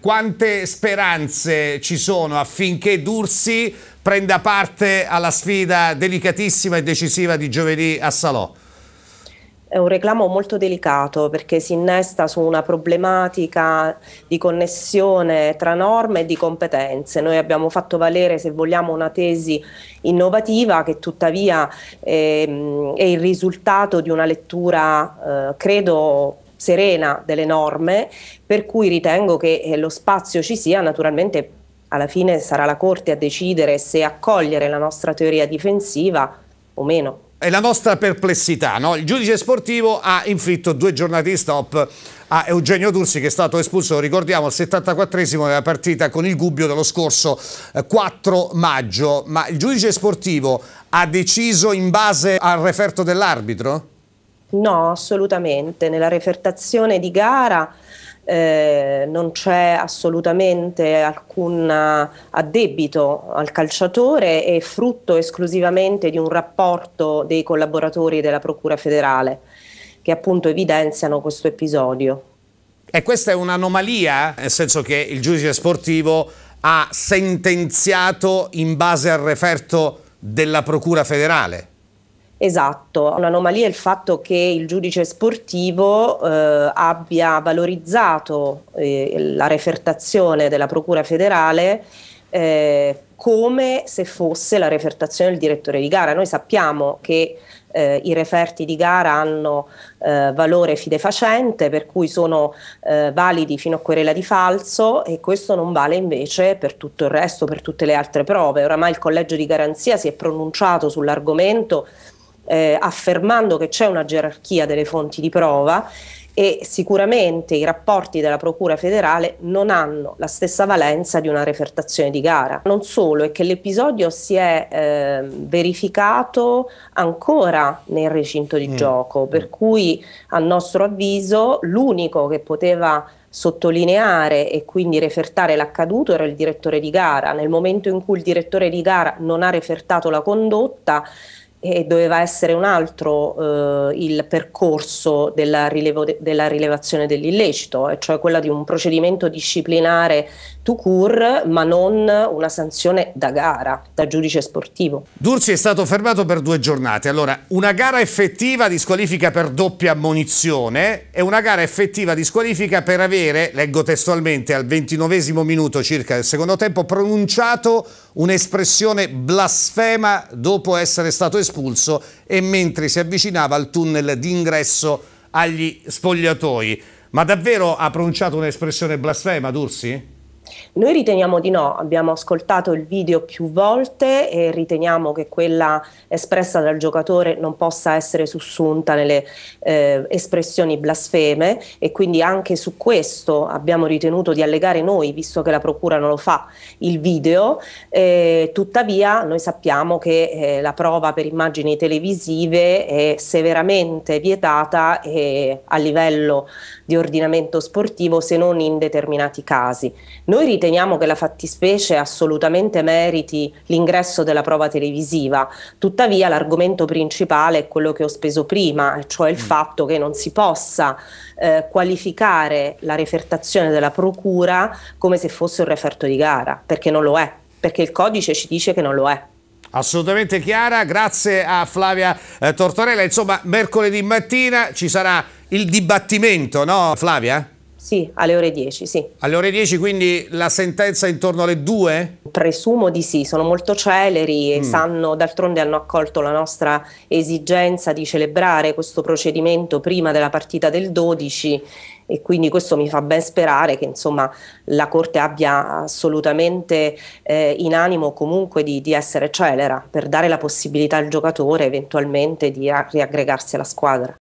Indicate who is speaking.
Speaker 1: Quante speranze ci sono affinché Dursi prenda parte alla sfida delicatissima e decisiva di giovedì a Salò?
Speaker 2: È un reclamo molto delicato perché si innesta su una problematica di connessione tra norme e di competenze. Noi abbiamo fatto valere, se vogliamo, una tesi innovativa che tuttavia è, ehm, è il risultato di una lettura, eh, credo, serena delle norme, per cui ritengo che eh, lo spazio ci sia, naturalmente alla fine sarà la Corte a decidere se accogliere la nostra teoria difensiva o meno.
Speaker 1: È la nostra perplessità, no? Il giudice sportivo ha inflitto due giornate di stop a Eugenio Tursi che è stato espulso, ricordiamo, al 74esimo della partita con il Gubbio dello scorso 4 eh, maggio, ma il giudice sportivo ha deciso in base al referto dell'arbitro?
Speaker 2: No, assolutamente. Nella refertazione di gara eh, non c'è assolutamente alcun addebito al calciatore, è frutto esclusivamente di un rapporto dei collaboratori della Procura federale che appunto evidenziano questo episodio. E questa è un'anomalia,
Speaker 1: nel senso che il giudice sportivo ha sentenziato in base al referto della Procura federale.
Speaker 2: Esatto, un'anomalia è il fatto che il giudice sportivo eh, abbia valorizzato eh, la refertazione della Procura federale eh, come se fosse la refertazione del direttore di gara. Noi sappiamo che eh, i referti di gara hanno eh, valore fidefacente, per cui sono eh, validi fino a querela di falso e questo non vale invece per tutto il resto, per tutte le altre prove. Oramai il collegio di garanzia si è pronunciato sull'argomento eh, affermando che c'è una gerarchia delle fonti di prova e sicuramente i rapporti della Procura federale non hanno la stessa valenza di una refertazione di gara. Non solo, è che l'episodio si è eh, verificato ancora nel recinto di mm. gioco, per mm. cui a nostro avviso l'unico che poteva sottolineare e quindi refertare l'accaduto era il direttore di gara. Nel momento in cui il direttore di gara non ha refertato la condotta, e doveva essere un altro eh, il percorso della, rilevo, della, rilevazione dell'illecito, eh, cioè quella di un procedimento disciplinare to cure, ma non una sanzione da gara, da giudice sportivo.
Speaker 1: Durci è stato fermato per due giornate. Allora, una gara effettiva di squalifica per doppia ammonizione e una gara effettiva di squalifica per avere, leggo testualmente, al ventinovesimo minuto circa del secondo tempo, pronunciato un'espressione blasfema dopo essere stato espulso espulso e mentre si avvicinava al tunnel d'ingresso agli spogliatoi. Ma davvero ha pronunciato un'espressione blasfema Dursi?
Speaker 2: Noi riteniamo di no, abbiamo ascoltato il video più volte e riteniamo che quella espressa dal giocatore non possa essere sussunta nelle eh, espressioni blasfeme e quindi anche su questo abbiamo ritenuto di allegare noi, visto che la Procura non lo fa, il video. Eh, tuttavia noi sappiamo che eh, la prova per immagini televisive è severamente vietata eh, a livello di ordinamento sportivo se non in determinati casi. Noi noi riteniamo che la fattispecie assolutamente meriti l'ingresso della prova televisiva, tuttavia l'argomento principale è quello che ho speso prima, cioè il mm. fatto che non si possa eh, qualificare la refertazione della procura come se fosse un referto di gara, perché non lo è, perché il codice ci dice che non lo è. Assolutamente chiara, grazie a Flavia eh, Tortorella. Insomma, mercoledì
Speaker 1: mattina ci sarà il dibattimento, no Flavia? Sì, alle ore 10, sì. Alle ore 10, quindi la sentenza è intorno alle 2?
Speaker 2: Presumo di sì, sono molto celeri e mm. sanno, d'altronde hanno accolto la nostra esigenza di celebrare questo procedimento prima della partita del 12 e quindi questo mi fa ben sperare che insomma, la Corte abbia assolutamente eh, in animo comunque di, di, essere celera per dare la possibilità al giocatore eventualmente di riaggregarsi alla squadra.